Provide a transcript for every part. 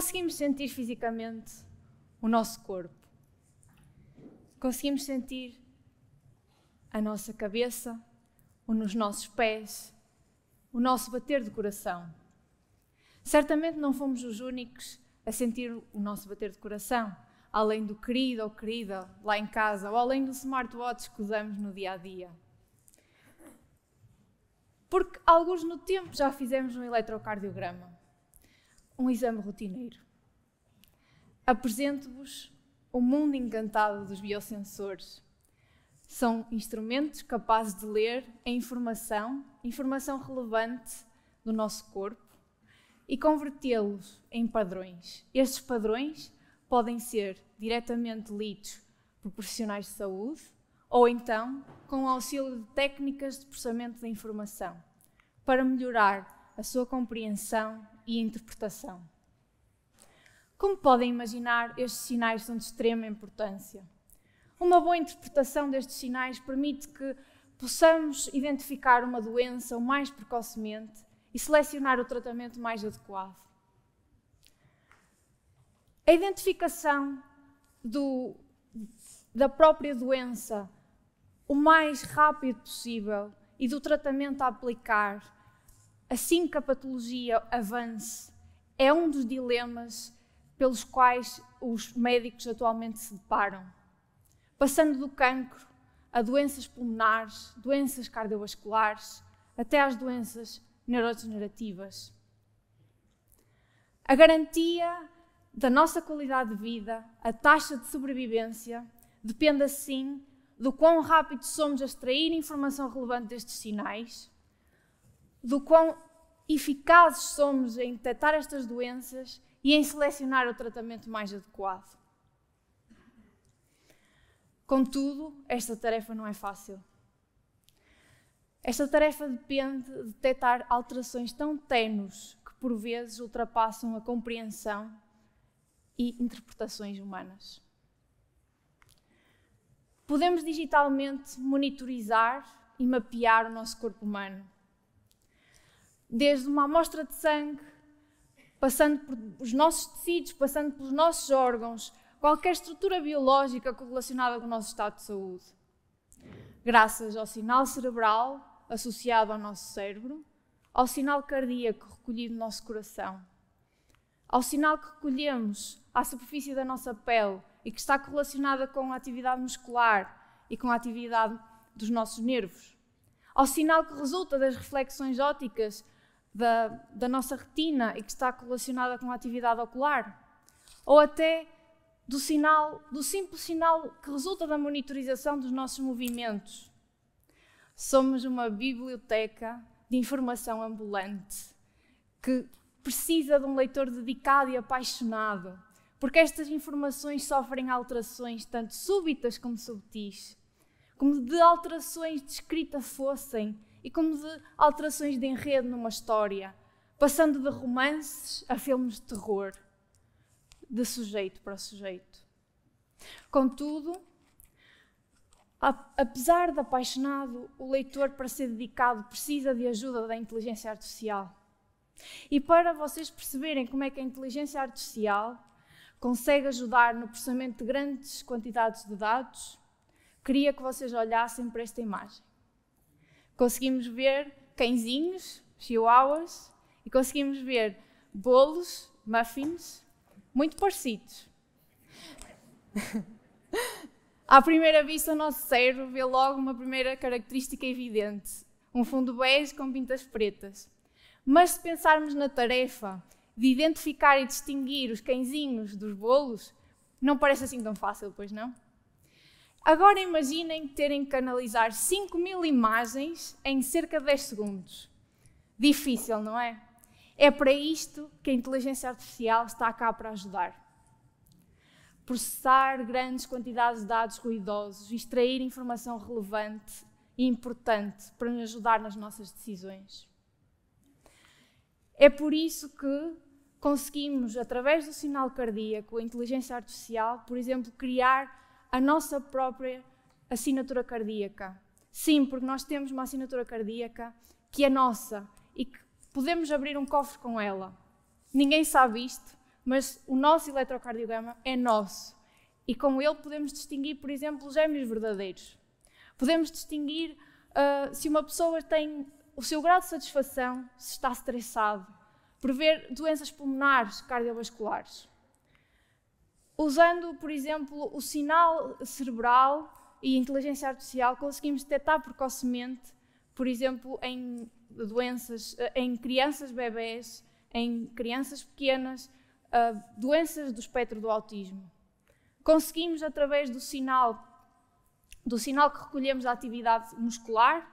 conseguimos sentir fisicamente o nosso corpo, conseguimos sentir a nossa cabeça, ou nos nossos pés, o nosso bater de coração. Certamente não fomos os únicos a sentir o nosso bater de coração, além do querido ou querida lá em casa, ou além do smartwatch que usamos no dia a dia. Porque alguns no tempo já fizemos um eletrocardiograma um exame rotineiro. Apresento-vos o mundo encantado dos biosensores. São instrumentos capazes de ler a informação, informação relevante do nosso corpo e convertê-los em padrões. Estes padrões podem ser diretamente lidos por profissionais de saúde ou então com o auxílio de técnicas de processamento da informação para melhorar a sua compreensão e interpretação. Como podem imaginar, estes sinais são de extrema importância. Uma boa interpretação destes sinais permite que possamos identificar uma doença o mais precocemente e selecionar o tratamento mais adequado. A identificação do, da própria doença o mais rápido possível e do tratamento a aplicar assim que a patologia avance, é um dos dilemas pelos quais os médicos atualmente se deparam. Passando do cancro a doenças pulmonares, doenças cardiovasculares, até às doenças neurodegenerativas. A garantia da nossa qualidade de vida, a taxa de sobrevivência, depende assim do quão rápido somos a extrair informação relevante destes sinais, do quão eficazes somos em detectar estas doenças e em selecionar o tratamento mais adequado. Contudo, esta tarefa não é fácil. Esta tarefa depende de detectar alterações tão tenues que, por vezes, ultrapassam a compreensão e interpretações humanas. Podemos digitalmente monitorizar e mapear o nosso corpo humano, desde uma amostra de sangue, passando pelos nossos tecidos, passando pelos nossos órgãos, qualquer estrutura biológica correlacionada com o nosso estado de saúde. Graças ao sinal cerebral associado ao nosso cérebro, ao sinal cardíaco recolhido no nosso coração, ao sinal que recolhemos à superfície da nossa pele e que está correlacionada com a atividade muscular e com a atividade dos nossos nervos, ao sinal que resulta das reflexões óticas da, da nossa retina e que está relacionada com a atividade ocular, ou até do sinal, do simples sinal que resulta da monitorização dos nossos movimentos. Somos uma biblioteca de informação ambulante que precisa de um leitor dedicado e apaixonado, porque estas informações sofrem alterações tanto súbitas como subtis, como de alterações de escrita fossem e como de alterações de enredo numa história, passando de romances a filmes de terror, de sujeito para sujeito. Contudo, apesar de apaixonado, o leitor, para ser dedicado, precisa de ajuda da inteligência artificial. E para vocês perceberem como é que a inteligência artificial consegue ajudar no processamento de grandes quantidades de dados, queria que vocês olhassem para esta imagem. Conseguimos ver cãezinhos, chihuahuas e conseguimos ver bolos, muffins, muito parecidos. à primeira vista, o nosso cérebro vê logo uma primeira característica evidente: um fundo bege com pintas pretas. Mas se pensarmos na tarefa de identificar e distinguir os cãezinhos dos bolos, não parece assim tão fácil, pois não? Agora imaginem terem que analisar 5 mil imagens em cerca de 10 segundos. Difícil, não é? É para isto que a inteligência artificial está cá para ajudar. Processar grandes quantidades de dados ruidosos, extrair informação relevante e importante para nos ajudar nas nossas decisões. É por isso que conseguimos, através do sinal cardíaco, a inteligência artificial, por exemplo, criar a nossa própria assinatura cardíaca. Sim, porque nós temos uma assinatura cardíaca que é nossa e que podemos abrir um cofre com ela. Ninguém sabe isto, mas o nosso eletrocardiograma é nosso e com ele podemos distinguir, por exemplo, gêmeos verdadeiros. Podemos distinguir uh, se uma pessoa tem o seu grau de satisfação, se está estressado, prever doenças pulmonares, cardiovasculares usando, por exemplo, o sinal cerebral e inteligência artificial, conseguimos detectar precocemente, por exemplo, em doenças, em crianças bebés, em crianças pequenas, eh, doenças do espectro do autismo. Conseguimos, através do sinal, do sinal que recolhemos da atividade muscular,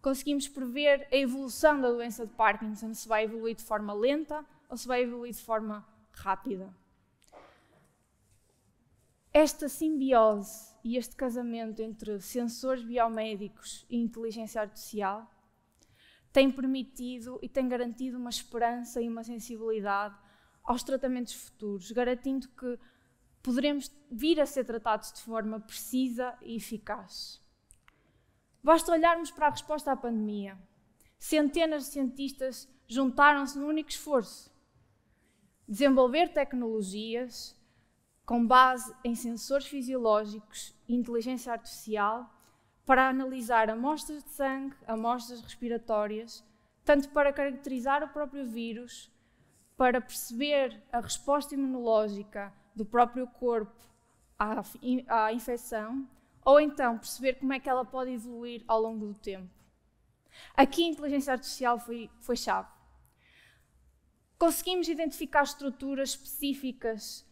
conseguimos prever a evolução da doença de Parkinson, se vai evoluir de forma lenta ou se vai evoluir de forma rápida. Esta simbiose e este casamento entre sensores biomédicos e inteligência artificial tem permitido e tem garantido uma esperança e uma sensibilidade aos tratamentos futuros, garantindo que poderemos vir a ser tratados de forma precisa e eficaz. Basta olharmos para a resposta à pandemia. Centenas de cientistas juntaram-se num único esforço: desenvolver tecnologias com base em sensores fisiológicos e inteligência artificial para analisar amostras de sangue, amostras respiratórias, tanto para caracterizar o próprio vírus, para perceber a resposta imunológica do próprio corpo à, infecção, ou então perceber como é que ela pode evoluir ao longo do tempo. Aqui a inteligência artificial foi, foi chave. Conseguimos identificar estruturas específicas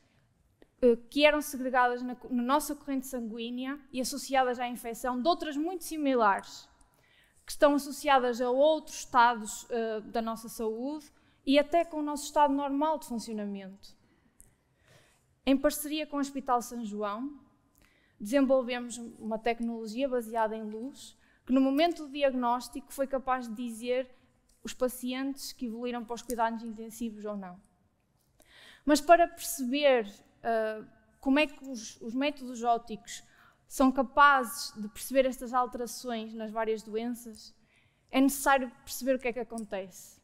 eh, que eram segregadas na, na, nossa corrente sanguínea e associadas à infecção, de outras muito similares, que estão associadas a outros estados uh, da nossa saúde e até com o nosso estado normal de funcionamento. Em parceria com o Hospital São João, desenvolvemos uma tecnologia baseada em luz que, no momento do diagnóstico, foi capaz de dizer os pacientes que evoluíram para os cuidados intensivos ou não. Mas para perceber ah, como é que os, os métodos ópticos são capazes de perceber estas alterações nas várias doenças, é necessário perceber o que é que acontece.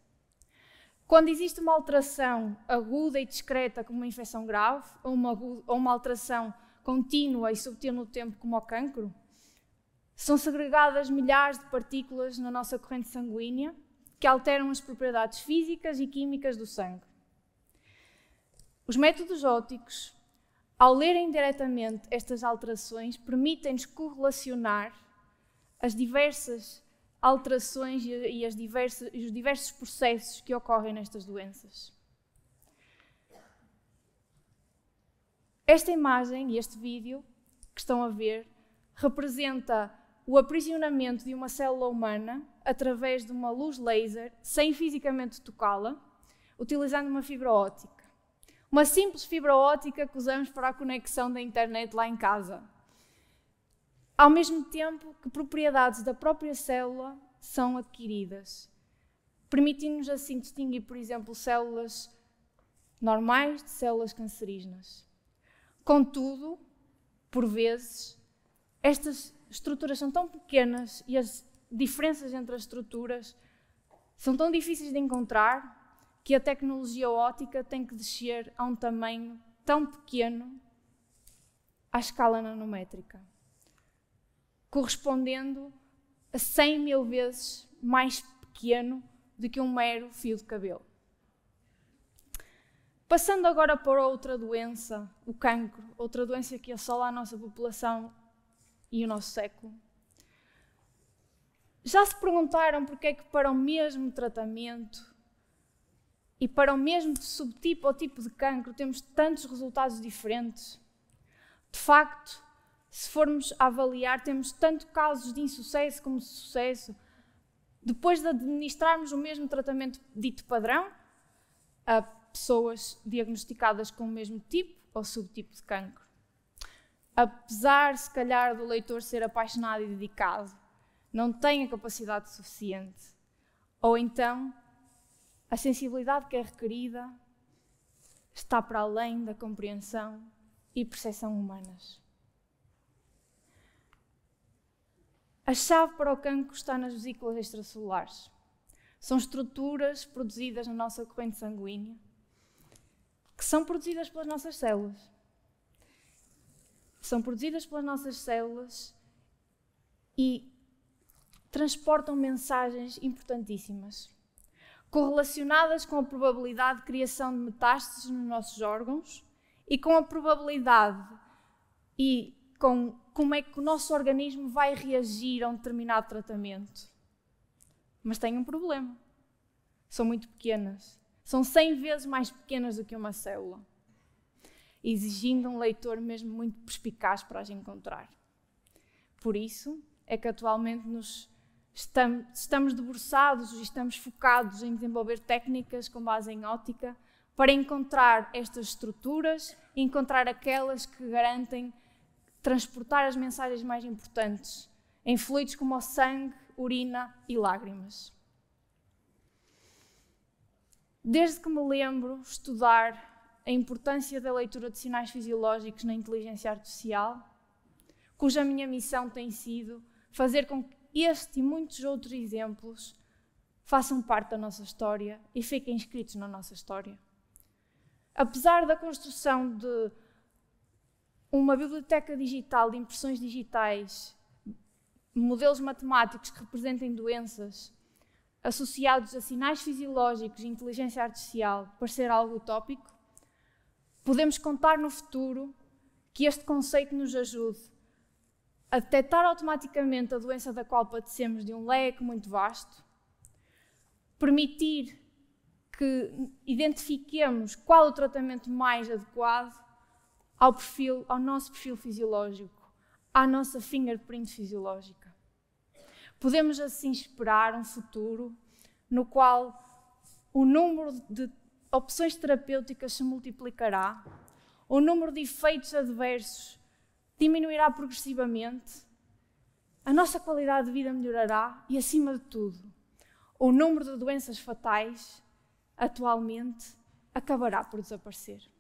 Quando existe uma alteração aguda e discreta, como uma infecção grave, ou uma, ou uma alteração contínua e subtil no tempo, como o cancro, são segregadas milhares de partículas na nossa corrente sanguínea que alteram as propriedades físicas e químicas do sangue. Os métodos ópticos, ao lerem diretamente estas alterações, permitem-nos correlacionar as diversas alterações e, as diversas, os diversos processos que ocorrem nestas doenças. Esta imagem e este vídeo que estão a ver representa o aprisionamento de uma célula humana através de uma luz laser sem fisicamente tocá-la, utilizando uma fibra óptica. Uma simples fibra ótica que usamos para a conexão da internet lá em casa. Ao mesmo tempo que propriedades da própria célula são adquiridas, permitindo-nos assim distinguir, por exemplo, células normais de células cancerígenas. Contudo, por vezes, estas estruturas são tão pequenas e as diferenças entre as estruturas são tão difíceis de encontrar que a tecnologia ótica tem que descer a um tamanho tão pequeno à escala nanométrica, correspondendo a 100 mil vezes mais pequeno do que um mero fio de cabelo. Passando agora para outra doença, o cancro, outra doença que assola a nossa população e o nosso século. Já se perguntaram porque é que para o mesmo tratamento e para o mesmo subtipo ou tipo de cancro temos tantos resultados diferentes. De facto, se formos avaliar, temos tanto casos de insucesso como de sucesso. Depois de administrarmos o mesmo tratamento dito padrão a pessoas diagnosticadas com o mesmo tipo ou subtipo de cancro. Apesar, se calhar, do leitor ser apaixonado e dedicado, não tem a capacidade suficiente. Ou então a sensibilidade que é requerida está para além da compreensão e percepção humanas. A chave para o cancro está nas vesículas extracelulares. São estruturas produzidas na nossa corrente sanguínea que são produzidas pelas nossas células. São produzidas pelas nossas células e transportam mensagens importantíssimas correlacionadas com a probabilidade de criação de metástases nos nossos órgãos e com a probabilidade e com como é que o nosso organismo vai reagir a um determinado tratamento. Mas tem um problema. São muito pequenas. São 100 vezes mais pequenas do que uma célula, exigindo um leitor mesmo muito perspicaz para as encontrar. Por isso é que atualmente nos estamos, debruçados e estamos focados em desenvolver técnicas com base em ótica para encontrar estas estruturas, encontrar aquelas que garantem transportar as mensagens mais importantes em fluidos como o sangue, urina e lágrimas. Desde que me lembro estudar a importância da leitura de sinais fisiológicos na inteligência artificial, cuja minha missão tem sido fazer com que este e muitos outros exemplos façam parte da nossa história e fiquem inscritos na nossa história. Apesar da construção de uma biblioteca digital de impressões digitais, modelos matemáticos que representem doenças, associados a sinais fisiológicos e inteligência artificial, parecer algo utópico, podemos contar no futuro que este conceito nos ajude a detectar automaticamente a doença da qual padecemos de um leque muito vasto, permitir que identifiquemos qual o tratamento mais adequado ao perfil, ao nosso perfil fisiológico, à nossa fingerprint fisiológica. Podemos assim esperar um futuro no qual o número de opções terapêuticas se multiplicará, o número de efeitos adversos diminuirá progressivamente, a nossa qualidade de vida melhorará e, acima de tudo, o número de doenças fatais atualmente acabará por desaparecer.